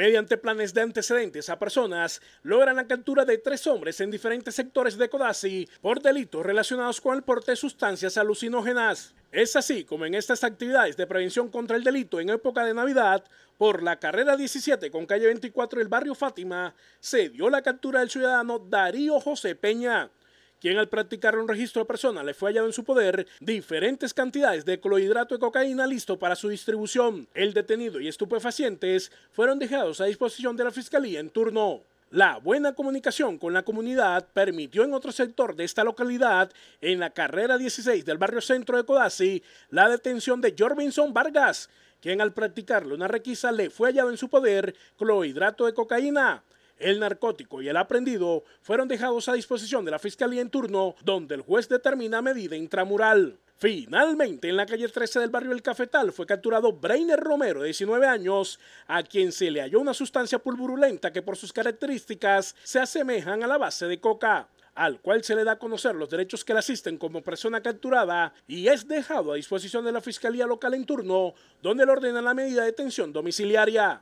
Mediante planes de antecedentes a personas, logran la captura de tres hombres en diferentes sectores de Codazzi por delitos relacionados con el porte de sustancias alucinógenas. Es así como en estas actividades de prevención contra el delito en época de Navidad, por la carrera 17 con calle 24 del barrio Fátima, se dio la captura del ciudadano Darío José Peña, quien al practicar un registro de persona le fue hallado en su poder diferentes cantidades de clorhidrato de cocaína listo para su distribución. El detenido y estupefacientes fueron dejados a disposición de la Fiscalía en turno. La buena comunicación con la comunidad permitió en otro sector de esta localidad, en la carrera 16 del barrio centro de Codazzi, la detención de Jorvinson Vargas, quien al practicarle una requisa le fue hallado en su poder clorhidrato de cocaína el narcótico y el aprendido fueron dejados a disposición de la fiscalía en turno, donde el juez determina medida intramural. Finalmente, en la calle 13 del barrio El Cafetal fue capturado Brainer Romero, de 19 años, a quien se le halló una sustancia pulvurulenta que por sus características se asemejan a la base de coca al cual se le da a conocer los derechos que le asisten como persona capturada y es dejado a disposición de la Fiscalía Local en turno, donde le ordena la medida de detención domiciliaria.